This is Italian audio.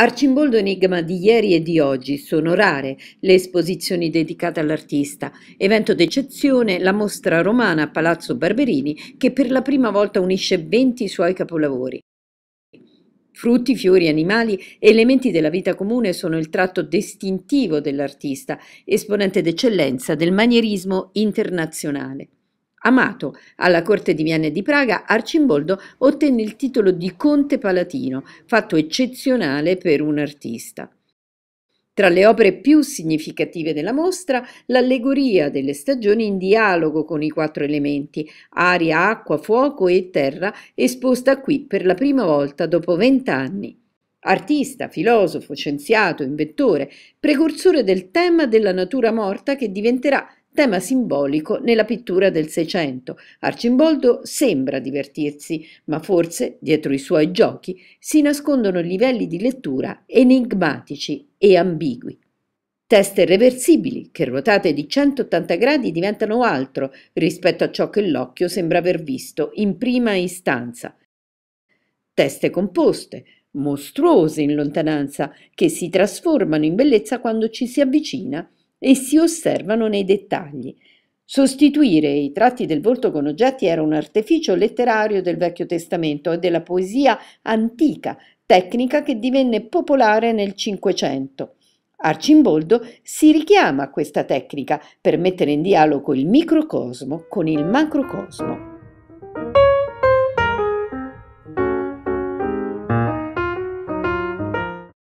Arcimboldo Enigma di ieri e di oggi sono rare le esposizioni dedicate all'artista. Evento d'eccezione la mostra romana a Palazzo Barberini che per la prima volta unisce 20 suoi capolavori. Frutti, fiori, animali, e elementi della vita comune sono il tratto distintivo dell'artista, esponente d'eccellenza del manierismo internazionale. Amato alla corte di Vienne e di Praga, Arcimboldo ottenne il titolo di conte palatino, fatto eccezionale per un artista. Tra le opere più significative della mostra, l'allegoria delle stagioni in dialogo con i quattro elementi, aria, acqua, fuoco e terra, esposta qui per la prima volta dopo vent'anni. Artista, filosofo, scienziato, inventore, precursore del tema della natura morta che diventerà tema simbolico nella pittura del Seicento. Arcimboldo sembra divertirsi, ma forse dietro i suoi giochi si nascondono livelli di lettura enigmatici e ambigui. Teste reversibili che ruotate di 180 gradi diventano altro rispetto a ciò che l'occhio sembra aver visto in prima istanza. Teste composte, mostruose in lontananza, che si trasformano in bellezza quando ci si avvicina e si osservano nei dettagli. Sostituire i tratti del volto con oggetti era un artificio letterario del Vecchio Testamento e della poesia antica, tecnica che divenne popolare nel Cinquecento. Arcimboldo si richiama a questa tecnica per mettere in dialogo il microcosmo con il macrocosmo.